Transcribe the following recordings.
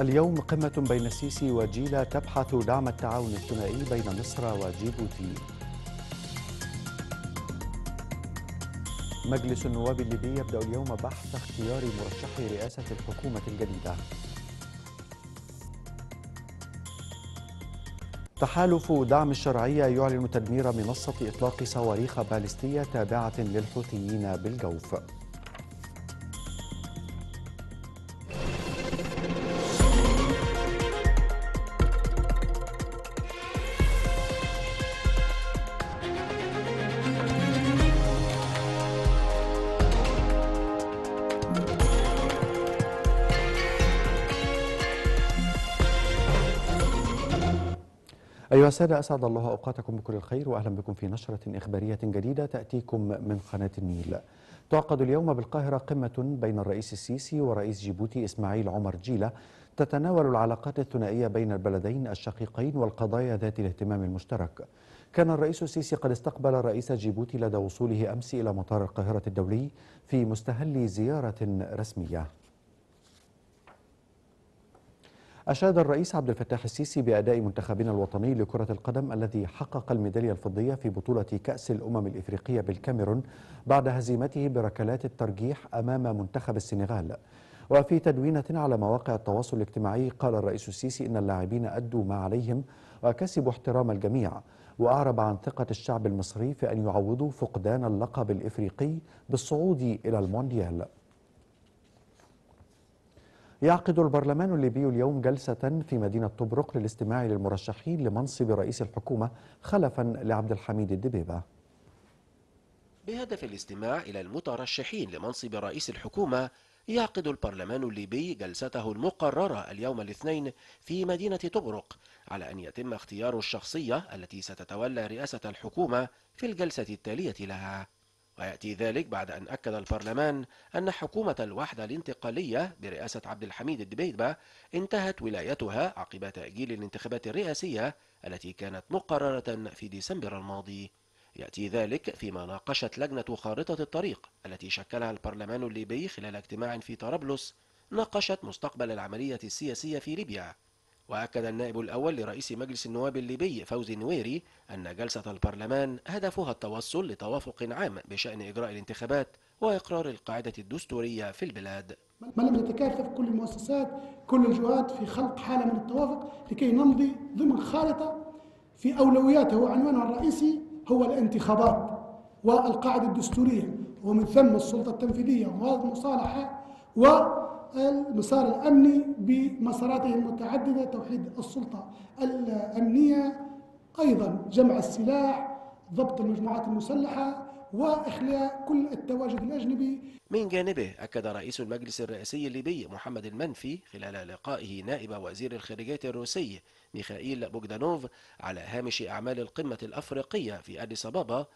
اليوم قمة بين السيسي وجيلا تبحث دعم التعاون الثنائي بين مصر وجيبوتي مجلس النواب الليبي يبدأ اليوم بحث اختيار مرشحي رئاسة الحكومة الجديدة تحالف دعم الشرعية يعلن تدمير منصة إطلاق صواريخ باليستية تابعة للحوثيين بالجوف أيها السادة أسعد الله أوقاتكم بكل الخير وأهلا بكم في نشرة إخبارية جديدة تأتيكم من قناة النيل تعقد اليوم بالقاهرة قمة بين الرئيس السيسي ورئيس جيبوتي إسماعيل عمر جيلة تتناول العلاقات الثنائية بين البلدين الشقيقين والقضايا ذات الاهتمام المشترك كان الرئيس السيسي قد استقبل رئيس جيبوتي لدى وصوله أمس إلى مطار القاهرة الدولي في مستهل زيارة رسمية أشاد الرئيس عبد الفتاح السيسي بأداء منتخبنا الوطني لكرة القدم الذي حقق الميدالية الفضية في بطولة كأس الأمم الإفريقية بالكاميرون بعد هزيمته بركلات الترجيح أمام منتخب السنغال وفي تدوينة على مواقع التواصل الاجتماعي قال الرئيس السيسي إن اللاعبين أدوا ما عليهم وكسبوا احترام الجميع وأعرب عن ثقة الشعب المصري في أن يعوضوا فقدان اللقب الإفريقي بالصعود إلى المونديال يعقد البرلمان الليبي اليوم جلسة في مدينة طبرق للاستماع للمرشحين لمنصب رئيس الحكومة خلفا لعبد الحميد الدبيبة بهدف الاستماع إلى المترشحين لمنصب رئيس الحكومة يعقد البرلمان الليبي جلسته المقررة اليوم الاثنين في مدينة طبرق على أن يتم اختيار الشخصية التي ستتولى رئاسة الحكومة في الجلسة التالية لها ويأتي ذلك بعد أن أكد البرلمان أن حكومة الوحدة الانتقالية برئاسة عبد الحميد الدبيبة انتهت ولايتها عقب تأجيل الانتخابات الرئاسية التي كانت مقررة في ديسمبر الماضي يأتي ذلك فيما ناقشت لجنة خارطة الطريق التي شكلها البرلمان الليبي خلال اجتماع في طرابلس ناقشت مستقبل العملية السياسية في ليبيا وأكد النائب الأول لرئيس مجلس النواب الليبي فوزي النويري أن جلسة البرلمان هدفها التوصل لتوافق عام بشأن إجراء الانتخابات وإقرار القاعدة الدستورية في البلاد ما لم تتكاتف كل المؤسسات كل الجهات في خلق حالة من التوافق لكي نمضي ضمن خارطة في أولوياتها وعنوانها الرئيسي هو الانتخابات والقاعدة الدستورية ومن ثم السلطة التنفيذية والمصالحة المصالحة و المسار الأمني بمساراته المتعددة توحيد السلطة الأمنية أيضا جمع السلاح ضبط المجموعات المسلحة واخلاء كل التواجد الاجنبي. من جانبه اكد رئيس المجلس الرئاسي الليبي محمد المنفي خلال لقائه نائب وزير الخارجيه الروسي ميخائيل بوغدانوف على هامش اعمال القمه الافريقيه في اديس ابابا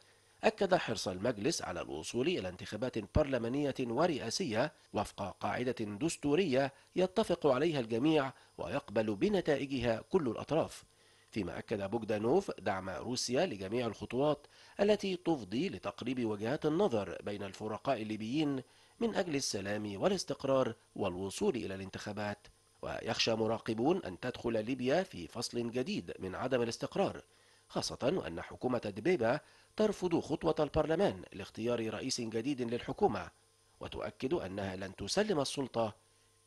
أكد حرص المجلس على الوصول إلى انتخابات برلمانية ورئاسية وفق قاعدة دستورية يتفق عليها الجميع ويقبل بنتائجها كل الأطراف فيما أكد بوغدانوف دعم روسيا لجميع الخطوات التي تفضي لتقريب وجهات النظر بين الفرقاء الليبيين من أجل السلام والاستقرار والوصول إلى الانتخابات ويخشى مراقبون أن تدخل ليبيا في فصل جديد من عدم الاستقرار خاصة وأن حكومة دبيبة ترفض خطوة البرلمان لاختيار رئيس جديد للحكومة وتؤكد أنها لن تسلم السلطة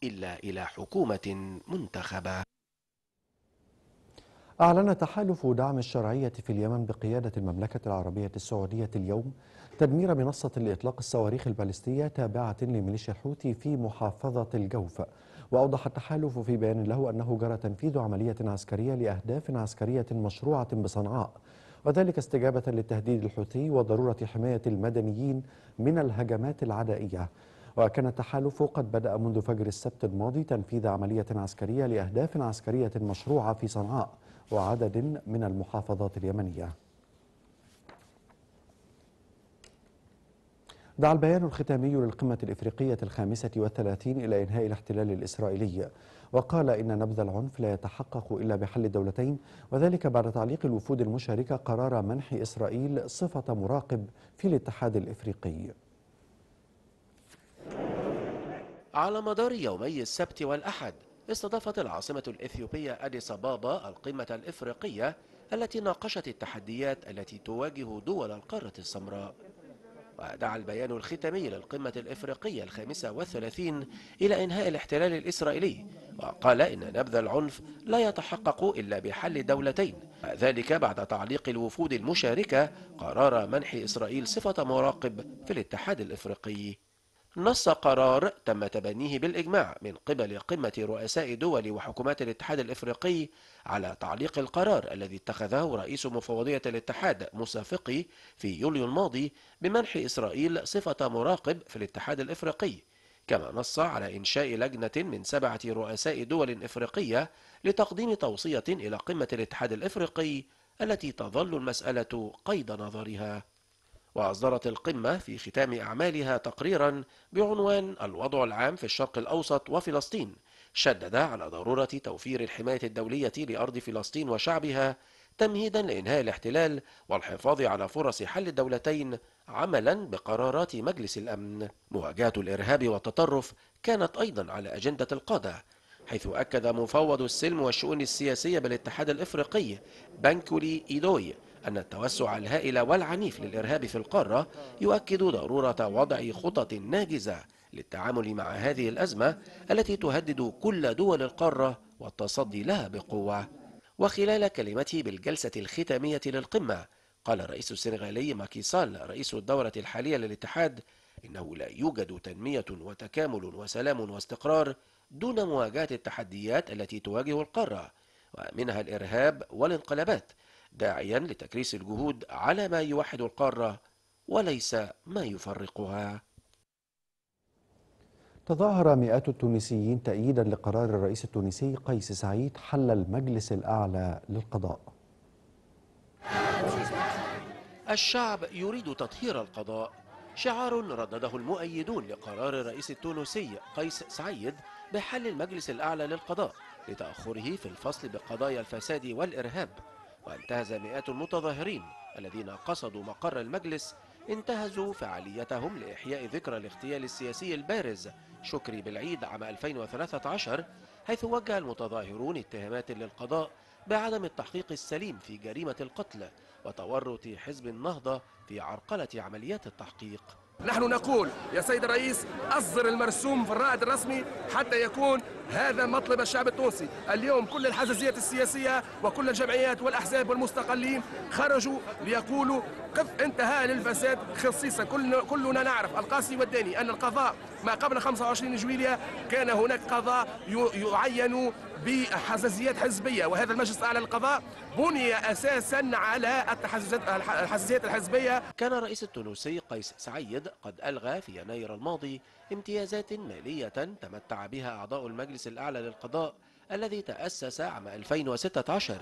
إلا إلى حكومة منتخبة أعلن تحالف دعم الشرعية في اليمن بقيادة المملكة العربية السعودية اليوم تدمير منصة لإطلاق الصواريخ البالستية تابعة لميليشيا الحوثي في محافظة الجوف وأوضح التحالف في بيان له أنه جرى تنفيذ عملية عسكرية لأهداف عسكرية مشروعة بصنعاء وذلك استجابة للتهديد الحوثي وضرورة حماية المدنيين من الهجمات العدائية وكان التحالف قد بدأ منذ فجر السبت الماضي تنفيذ عملية عسكرية لأهداف عسكرية مشروعة في صنعاء وعدد من المحافظات اليمنية دعا البيان الختامي للقمة الإفريقية الخامسة والثلاثين إلى إنهاء الاحتلال الإسرائيلي وقال إن نبذ العنف لا يتحقق إلا بحل الدولتين وذلك بعد تعليق الوفود المشاركة قرار منح إسرائيل صفة مراقب في الاتحاد الإفريقي على مدار يومي السبت والأحد استضافت العاصمة الإثيوبية أديس أبابا القمة الإفريقية التي ناقشت التحديات التي تواجه دول القارة السمراء ودعا البيان الختامي للقمة الإفريقية الخامسة والثلاثين إلى إنهاء الاحتلال الإسرائيلي وقال إن نبذ العنف لا يتحقق إلا بحل دولتين ذلك بعد تعليق الوفود المشاركة قرار منح إسرائيل صفة مراقب في الاتحاد الإفريقي نص قرار تم تبنيه بالإجماع من قبل قمة رؤساء دول وحكومات الاتحاد الإفريقي على تعليق القرار الذي اتخذه رئيس مفوضية الاتحاد موسى فقي في يوليو الماضي بمنح إسرائيل صفة مراقب في الاتحاد الإفريقي كما نص على إنشاء لجنة من سبعة رؤساء دول إفريقية لتقديم توصية إلى قمة الاتحاد الإفريقي التي تظل المسألة قيد نظرها وأصدرت القمة في ختام أعمالها تقريرا بعنوان الوضع العام في الشرق الأوسط وفلسطين شدد على ضرورة توفير الحماية الدولية لأرض فلسطين وشعبها تمهيدا لإنهاء الاحتلال والحفاظ على فرص حل الدولتين عملا بقرارات مجلس الأمن مواجهة الإرهاب والتطرف كانت أيضا على أجندة القادة حيث أكد مفوض السلم والشؤون السياسية بالاتحاد الإفريقي بانكولي إيدوي أن التوسع الهائل والعنيف للإرهاب في القارة يؤكد ضرورة وضع خطط ناجزة للتعامل مع هذه الأزمة التي تهدد كل دول القارة والتصدي لها بقوة وخلال كلمته بالجلسة الختامية للقمة قال الرئيس السنغالي ماكيسال رئيس الدورة الحالية للاتحاد إنه لا يوجد تنمية وتكامل وسلام واستقرار دون مواجهة التحديات التي تواجه القارة ومنها الإرهاب والانقلابات داعيا لتكريس الجهود على ما يوحد القارة وليس ما يفرقها تظاهر مئات التونسيين تأييدا لقرار الرئيس التونسي قيس سعيد حل المجلس الأعلى للقضاء الشعب يريد تطهير القضاء شعار ردده المؤيدون لقرار الرئيس التونسي قيس سعيد بحل المجلس الأعلى للقضاء لتأخره في الفصل بقضايا الفساد والإرهاب وانتهز مئات المتظاهرين الذين قصدوا مقر المجلس انتهزوا فعاليتهم لإحياء ذكرى الاغتيال السياسي البارز شكري بالعيد عام 2013 حيث وجه المتظاهرون اتهامات للقضاء بعدم التحقيق السليم في جريمة القتل وتورط حزب النهضة في عرقلة عمليات التحقيق نحن نقول يا سيد الرئيس أصدر المرسوم في الرائد الرسمي حتى يكون هذا مطلب الشعب التونسي اليوم كل الحزازيات السياسية وكل الجمعيات والأحزاب والمستقلين خرجوا ليقولوا قف انتهاء للفساد خصيصا كلنا نعرف القاسي والداني أن القضاء ما قبل 25 جويلية كان هناك قضاء يعين بحساسيات حزبية وهذا المجلس الأعلى للقضاء بني أساسا على الحساسيات الحزبية كان الرئيس التونسي قيس سعيد قد ألغى في يناير الماضي امتيازات مالية تمتع بها أعضاء المجلس الأعلى للقضاء الذي تأسس عام 2016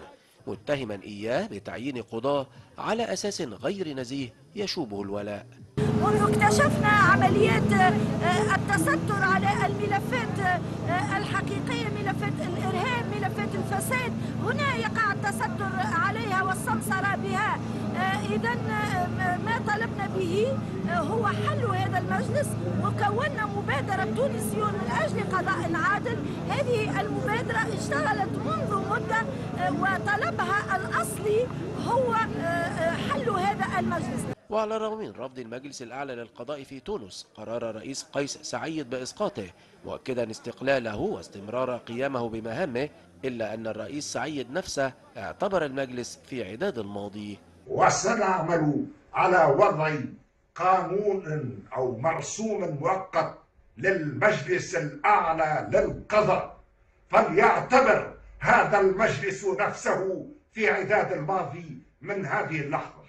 متهما إياه بتعيين قضاة على أساس غير نزيه يشوبه الولاء منذ اكتشفنا عمليات آه، التستر على الملفات آه، الحقيقية ملفات الإرهاب ملفات الفساد هنا يقع التستر عليها والسمسرة بها آه، إذا ما طلبنا به هو حل هذا المجلس وكونا مبادرة تونسيون من أجل قضاء عادل هذه المبادرة اشتغلت منذ مدة وطلبها الأصلي هو حل هذا المجلس وعلى الرغم من رفض المجلس الأعلى للقضاء في تونس قرار رئيس قيس سعيد بإسقاطه مؤكدا استقلاله واستمرار قيامه بمهامه إلا أن الرئيس سعيد نفسه اعتبر المجلس في عداد الماضي وسنعمل على وضع قانون أو مرسوم مؤقت للمجلس الأعلى للقضاء فليعتبر هذا المجلس نفسه في عداد الماضي من هذه اللحظة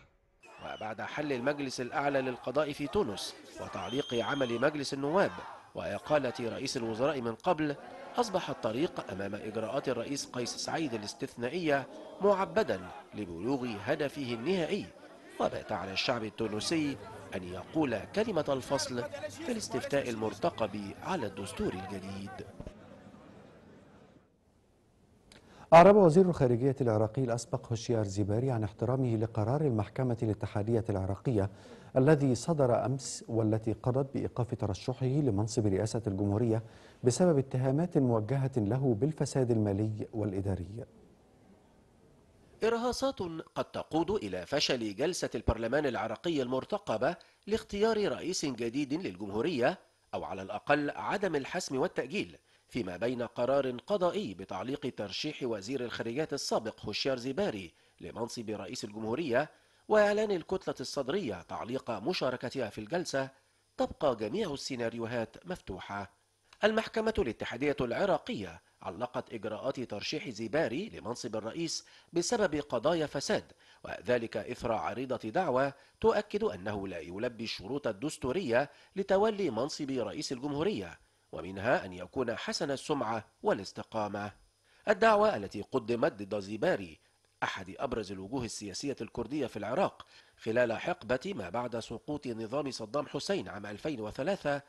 وبعد حل المجلس الأعلى للقضاء في تونس وتعليق عمل مجلس النواب وإقالة رئيس الوزراء من قبل أصبح الطريق أمام إجراءات الرئيس قيس سعيد الاستثنائية معبدا لبلوغ هدفه النهائي وبات على الشعب التونسي أن يقول كلمة الفصل في الاستفتاء المرتقب على الدستور الجديد أعرب وزير الخارجية العراقي الأسبق هشيار زيباري عن احترامه لقرار المحكمة الاتحادية العراقية الذي صدر أمس والتي قضت بإيقاف ترشحه لمنصب رئاسة الجمهورية بسبب اتهامات موجهة له بالفساد المالي والإداري إرهاصات قد تقود إلى فشل جلسة البرلمان العراقي المرتقبة لاختيار رئيس جديد للجمهورية أو على الأقل عدم الحسم والتأجيل فيما بين قرار قضائي بتعليق ترشيح وزير الخارجية السابق هوشيار زباري لمنصب رئيس الجمهورية وإعلان الكتلة الصدرية تعليق مشاركتها في الجلسة تبقى جميع السيناريوهات مفتوحة المحكمة الاتحادية العراقية علقت إجراءات ترشيح زباري لمنصب الرئيس بسبب قضايا فساد وذلك إثر عريضة دعوة تؤكد أنه لا يلبي الشروط الدستورية لتولي منصب رئيس الجمهورية ومنها أن يكون حسن السمعة والاستقامة الدعوة التي قدمت ضد زيباري أحد أبرز الوجوه السياسية الكردية في العراق خلال حقبة ما بعد سقوط نظام صدام حسين عام 2003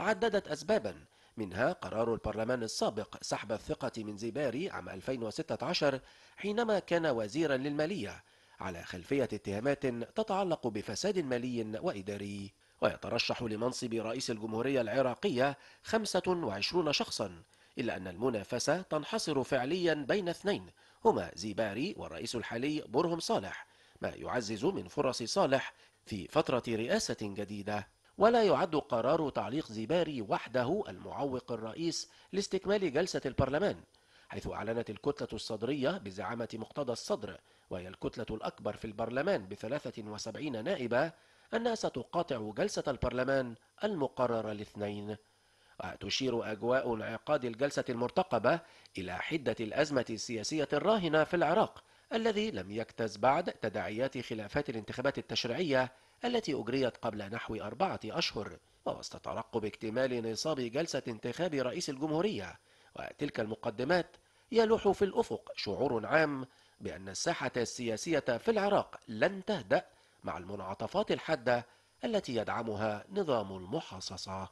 عددت أسبابا منها قرار البرلمان السابق سحب الثقة من زيباري عام 2016 حينما كان وزيرا للمالية على خلفية اتهامات تتعلق بفساد مالي وإداري ويترشح لمنصب رئيس الجمهورية العراقية 25 شخصا إلا أن المنافسة تنحصر فعليا بين اثنين هما زيباري والرئيس الحالي برهم صالح ما يعزز من فرص صالح في فترة رئاسة جديدة ولا يعد قرار تعليق زيباري وحده المعوق الرئيس لاستكمال جلسة البرلمان حيث أعلنت الكتلة الصدرية بزعامة مقتدى الصدر وهي الكتلة الأكبر في البرلمان بثلاثة وسبعين نائبة أنها ستقاطع جلسة البرلمان المقررة الاثنين وتشير أجواء انعقاد الجلسة المرتقبة إلى حدة الأزمة السياسية الراهنة في العراق الذي لم يكتز بعد تداعيات خلافات الانتخابات التشريعية التي أجريت قبل نحو أربعة أشهر ووسط ترقب اكتمال نصاب جلسة انتخاب رئيس الجمهورية وتلك المقدمات يلوح في الأفق شعور عام بأن الساحة السياسية في العراق لن تهدأ مع المنعطفات الحادة التي يدعمها نظام المحاصصة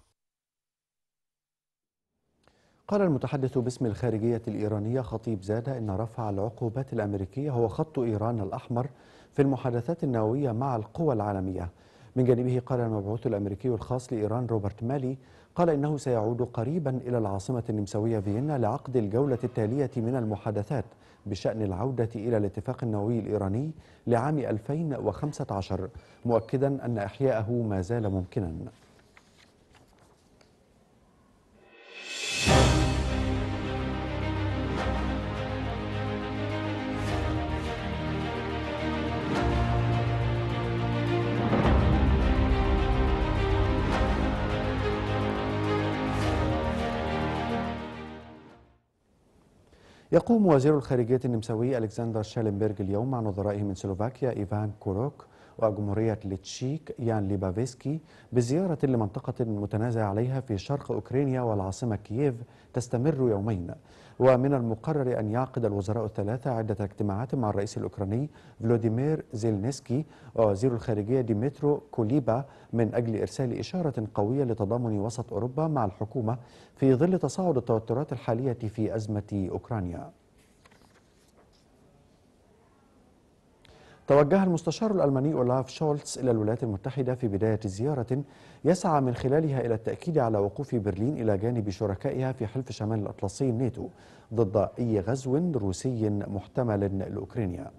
قال المتحدث باسم الخارجية الإيرانية خطيب زادة إن رفع العقوبات الأمريكية هو خط إيران الأحمر في المحادثات النووية مع القوى العالمية من جانبه قال المبعوث الأمريكي الخاص لإيران روبرت مالي قال إنه سيعود قريبا إلى العاصمة النمساوية فيينا لعقد الجولة التالية من المحادثات بشأن العودة إلى الاتفاق النووي الإيراني لعام 2015 مؤكدا أن إحياءه ما زال ممكنا يقوم وزير الخارجية النمساوي ألكسندر شالنبرغ اليوم مع نظرائه من سلوفاكيا إيفان كوروك وجمهورية لتشيك يان ليبافيسكي بزيارة لمنطقة متنازع عليها في شرق أوكرانيا والعاصمة كييف تستمر يومين ومن المقرر أن يعقد الوزراء الثلاثة عدة اجتماعات مع الرئيس الأوكراني فلوديمير زيلنسكي ووزير الخارجية ديمترو كوليبا من أجل إرسال إشارة قوية لتضامن وسط أوروبا مع الحكومة في ظل تصاعد التوترات الحالية في أزمة أوكرانيا توجه المستشار الألماني أولاف شولتس إلى الولايات المتحدة في بداية زيارة يسعى من خلالها إلى التأكيد على وقوف برلين إلى جانب شركائها في حلف شمال الأطلسي الناتو ضد أي غزو روسي محتمل لأوكرانيا.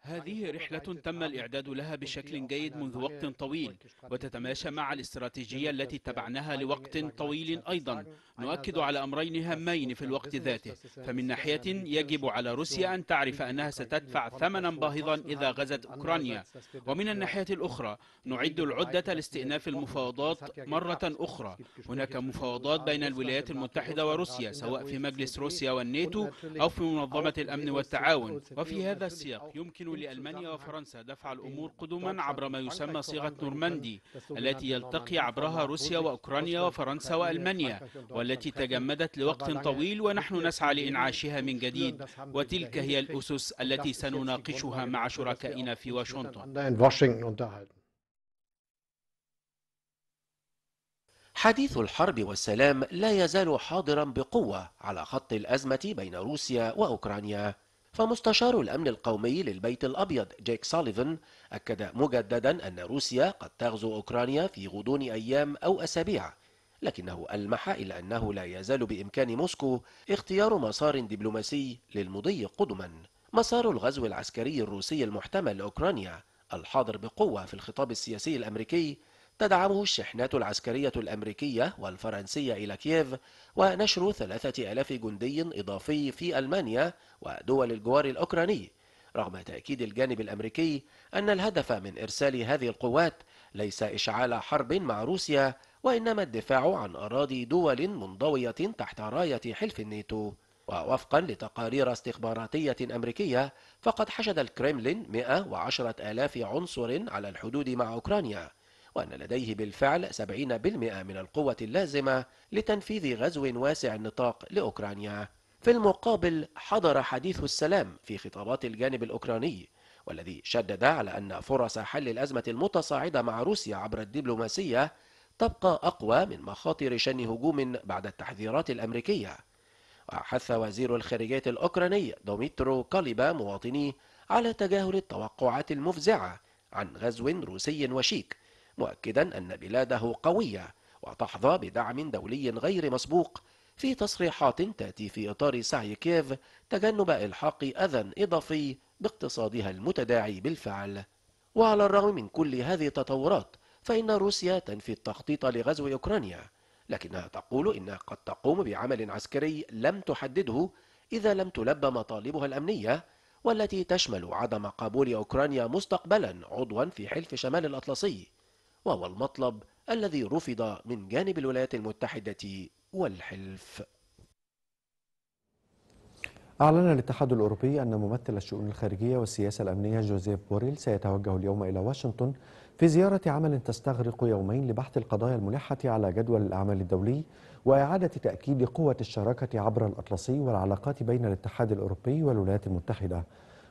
هذه رحلة تم الإعداد لها بشكل جيد منذ وقت طويل وتتماشى مع الاستراتيجية التي اتبعناها لوقت طويل أيضا نؤكد على أمرين هامين في الوقت ذاته فمن ناحية يجب على روسيا أن تعرف أنها ستدفع ثمنا باهظا إذا غزت أوكرانيا ومن الناحية الأخرى نعد العدة لاستئناف المفاوضات مرة أخرى هناك مفاوضات بين الولايات المتحدة وروسيا سواء في مجلس روسيا والناتو أو في منظمة الأمن والتعاون وفي هذا السياق يمكن لألمانيا وفرنسا دفع الأمور قدما عبر ما يسمى صيغة نورماندي التي يلتقي عبرها روسيا وأوكرانيا وفرنسا وألمانيا والتي تجمدت لوقت طويل ونحن نسعى لإنعاشها من جديد وتلك هي الأسس التي سنناقشها مع شركائنا في واشنطن حديث الحرب والسلام لا يزال حاضرا بقوة على خط الأزمة بين روسيا وأوكرانيا فمستشار الأمن القومي للبيت الأبيض جيك ساليفن أكد مجددا أن روسيا قد تغزو أوكرانيا في غضون أيام أو أسابيع لكنه ألمح إلى أنه لا يزال بإمكان موسكو اختيار مسار دبلوماسي للمضي قدما مسار الغزو العسكري الروسي المحتمل لأوكرانيا الحاضر بقوة في الخطاب السياسي الأمريكي تدعمه الشحنات العسكرية الأمريكية والفرنسية إلى كييف ونشر ثلاثة ألاف جندي إضافي في ألمانيا ودول الجوار الأوكراني رغم تأكيد الجانب الأمريكي أن الهدف من إرسال هذه القوات ليس إشعال حرب مع روسيا وإنما الدفاع عن أراضي دول منضوية تحت راية حلف الناتو ووفقا لتقارير استخباراتية أمريكية فقد حشد الكريملين 110 ألاف عنصر على الحدود مع أوكرانيا وأن لديه بالفعل 70% من القوة اللازمة لتنفيذ غزو واسع النطاق لأوكرانيا في المقابل حضر حديث السلام في خطابات الجانب الأوكراني والذي شدد على أن فرص حل الأزمة المتصاعدة مع روسيا عبر الدبلوماسية تبقى أقوى من مخاطر شن هجوم بعد التحذيرات الأمريكية وحث وزير الخارجية الأوكراني دوميترو كاليبا مواطنيه على تجاهل التوقعات المفزعة عن غزو روسي وشيك مؤكدا أن بلاده قوية وتحظى بدعم دولي غير مسبوق في تصريحات تأتي في إطار سعي كييف تجنب إلحاق أذى إضافي باقتصادها المتداعي بالفعل وعلى الرغم من كل هذه التطورات فإن روسيا تنفي التخطيط لغزو أوكرانيا لكنها تقول إنها قد تقوم بعمل عسكري لم تحدده إذا لم تلب مطالبها الأمنية والتي تشمل عدم قبول أوكرانيا مستقبلا عضوا في حلف شمال الأطلسي وهو المطلب الذي رفض من جانب الولايات المتحدة والحلف أعلن الاتحاد الأوروبي أن ممثل الشؤون الخارجية والسياسة الأمنية جوزيف بوريل سيتوجه اليوم إلى واشنطن في زيارة عمل تستغرق يومين لبحث القضايا الملحة على جدول الأعمال الدولي وإعادة تأكيد قوة الشراكة عبر الأطلسي والعلاقات بين الاتحاد الأوروبي والولايات المتحدة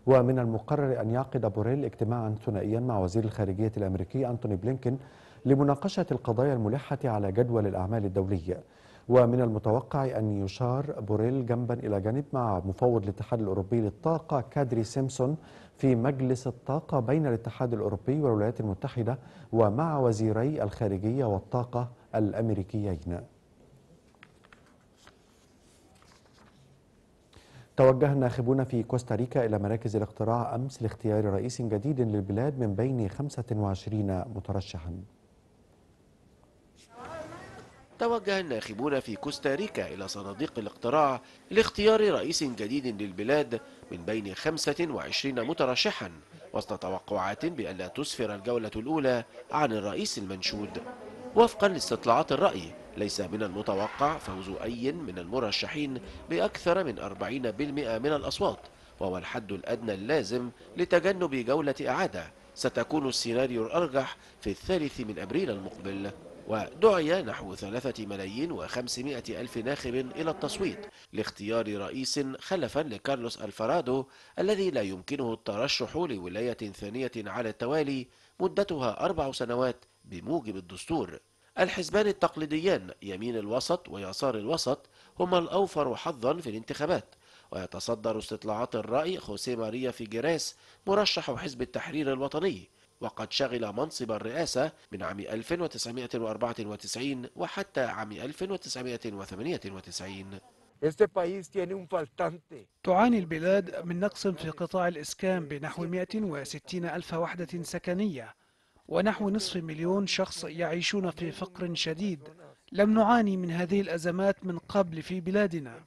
ومن المقرر أن يعقد بوريل اجتماعا ثنائيا مع وزير الخارجية الأمريكي أنتوني بلينكن لمناقشة القضايا الملحة على جدول الأعمال الدولي ومن المتوقع أن يشار بوريل جنبا إلى جانب مع مفوض الاتحاد الأوروبي للطاقة كادري سيمسون في مجلس الطاقة بين الاتحاد الأوروبي والولايات المتحدة ومع وزيري الخارجية والطاقة الأمريكيين توجه الناخبون في كوستاريكا إلى مراكز الاقتراع أمس لاختيار رئيس جديد للبلاد من بين 25 مترشحا توجه الناخبون في كوستاريكا إلى صناديق الاقتراع لاختيار رئيس جديد للبلاد من بين 25 مترشحا وسط توقعات بأن لا تسفر الجولة الأولى عن الرئيس المنشود وفقا لاستطلاعات الرأي ليس من المتوقع فوز أي من المرشحين بأكثر من 40% من الأصوات وهو الحد الأدنى اللازم لتجنب جولة إعادة ستكون السيناريو الأرجح في الثالث من أبريل المقبل ودعي نحو ثلاثة ملايين وخمسمائة ألف ناخب إلى التصويت لاختيار رئيس خلفا لكارلوس ألفارادو الذي لا يمكنه الترشح لولاية ثانية على التوالي مدتها أربع سنوات بموجب الدستور الحزبان التقليديان يمين الوسط ويسار الوسط هما الأوفر حظا في الانتخابات ويتصدر استطلاعات الرأي خوسيه ماريا فيجيريس مرشح حزب التحرير الوطني وقد شغل منصب الرئاسة من عام 1994 وحتى عام 1998 تعاني البلاد من نقص في قطاع الإسكان بنحو 160 ألف وحدة سكنية ونحو نصف مليون شخص يعيشون في فقر شديد لم نعاني من هذه الأزمات من قبل في بلادنا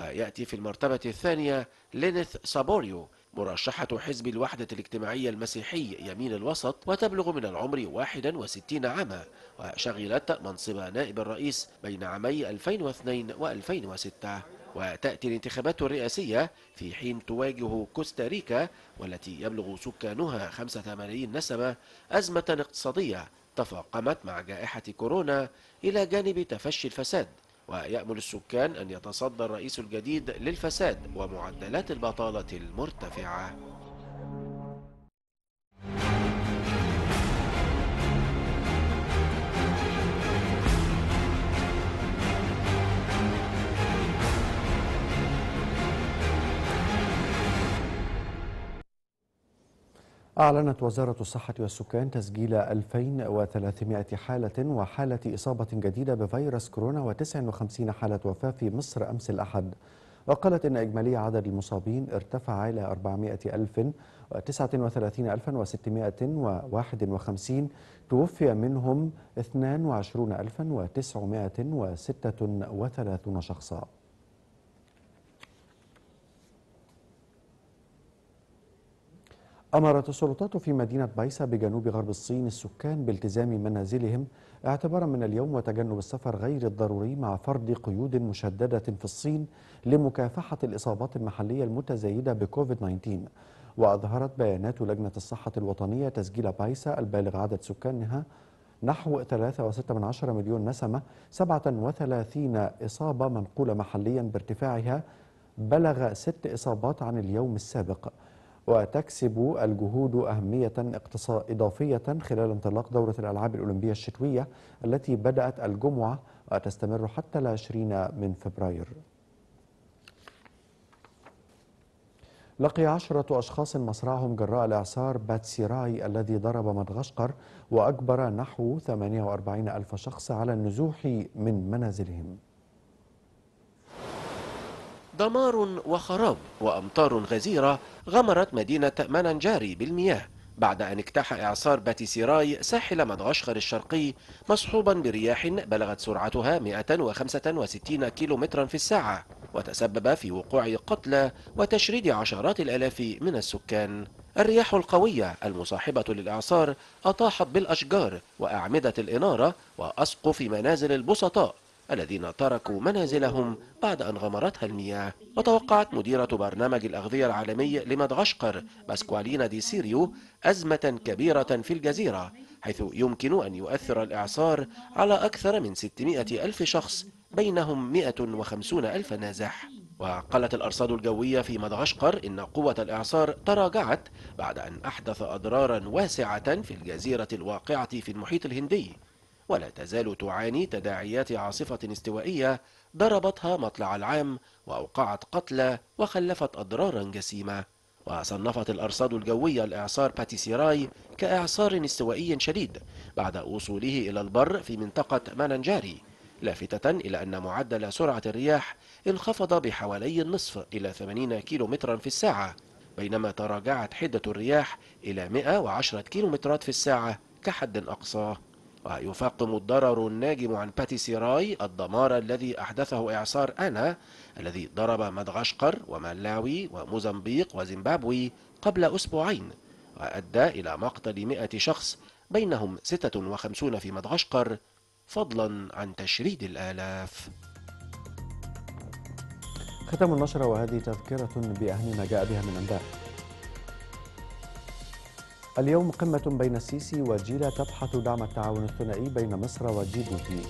ويأتي في المرتبة الثانية لينيث سابوريو مرشحة حزب الوحدة الاجتماعية المسيحي يمين الوسط وتبلغ من العمر 61 عاما وشغلت منصب نائب الرئيس بين عامي 2002 و 2006 وتأتي الانتخابات الرئاسية في حين تواجه كوستاريكا والتي يبلغ سكانها خمسة ملايين نسمة أزمة اقتصادية تفاقمت مع جائحة كورونا إلى جانب تفشي الفساد ويأمل السكان أن يتصدى الرئيس الجديد للفساد ومعدلات البطالة المرتفعة أعلنت وزارة الصحة والسكان تسجيل 2300 حالة وحالة إصابة جديدة بفيروس كورونا و59 حالة وفاة في مصر أمس الأحد وقالت إن إجمالي عدد المصابين ارتفع إلى 400 ألف و39 و و651 توفي منهم 22 و و936 شخصاً أمرت السلطات في مدينة بايسا بجنوب غرب الصين السكان بالتزام منازلهم اعتبارا من اليوم وتجنب السفر غير الضروري مع فرض قيود مشددة في الصين لمكافحة الإصابات المحلية المتزايدة بكوفيد 19 وأظهرت بيانات لجنة الصحة الوطنية تسجيل بايسا البالغ عدد سكانها نحو 3.6 مليون نسمة 37 إصابة منقولة محليا بارتفاعها بلغ ست إصابات عن اليوم السابق وتكسب الجهود أهمية إضافية خلال انطلاق دورة الألعاب الأولمبية الشتوية التي بدأت الجمعة وتستمر حتى العشرين من فبراير لقي عشرة أشخاص مصرعهم جراء الإعصار باتسيراي الذي ضرب مدغشقر وأجبر نحو 48 ألف شخص على النزوح من منازلهم دمار وخراب وأمطار غزيرة غمرت مدينة مننجاري بالمياه بعد أن اجتاح إعصار باتيسيراي ساحل مدغشقر الشرقي مصحوبا برياح بلغت سرعتها 165 كيلومترا في الساعة وتسبب في وقوع قتلى وتشريد عشرات الآلاف من السكان الرياح القوية المصاحبة للإعصار أطاحت بالأشجار وأعمدة الإنارة وأسقف منازل البسطاء الذين تركوا منازلهم بعد أن غمرتها المياه وتوقعت مديرة برنامج الأغذية العالمي لمدغشقر باسكوالينا دي سيريو أزمة كبيرة في الجزيرة حيث يمكن أن يؤثر الإعصار على أكثر من 600 ألف شخص بينهم 150 ألف نازح وقالت الأرصاد الجوية في مدغشقر إن قوة الإعصار تراجعت بعد أن أحدث أضرارا واسعة في الجزيرة الواقعة في المحيط الهندي ولا تزال تعاني تداعيات عاصفة استوائية ضربتها مطلع العام وأوقعت قتلى وخلفت أضرارا جسيمة وصنفت الأرصاد الجوية الإعصار باتيسيراي كإعصار استوائي شديد بعد وصوله إلى البر في منطقة مانانجاري لافتة إلى أن معدل سرعة الرياح انخفض بحوالي النصف إلى 80 مترا في الساعة بينما تراجعت حدة الرياح إلى 110 كيلومترات في الساعة كحد أقصاه ويفاقم الضرر الناجم عن باتيسيراي الدمار الذي أحدثه إعصار أنا الذي ضرب مدغشقر وملاوي وموزمبيق وزيمبابوي قبل أسبوعين وأدى إلى مقتل مئة شخص بينهم 56 في مدغشقر فضلا عن تشريد الآلاف ختم النشرة وهذه تذكرة بأهم ما جاء بها من أنباء اليوم قمة بين السيسي وجيلا تبحث دعم التعاون الثنائي بين مصر وجيبوتي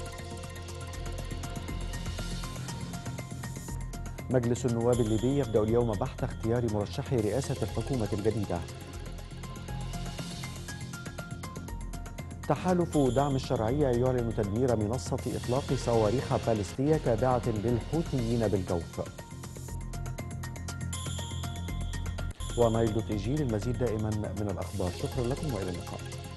مجلس النواب الليبي يبدأ اليوم بحث اختيار مرشحي رئاسة الحكومة الجديدة تحالف دعم الشرعية يعلن تدمير منصة إطلاق صواريخ باليستية تابعة للحوثيين بالجوف ونايل دوت جي للمزيد دائما من الأخبار شكرا لكم وإلى اللقاء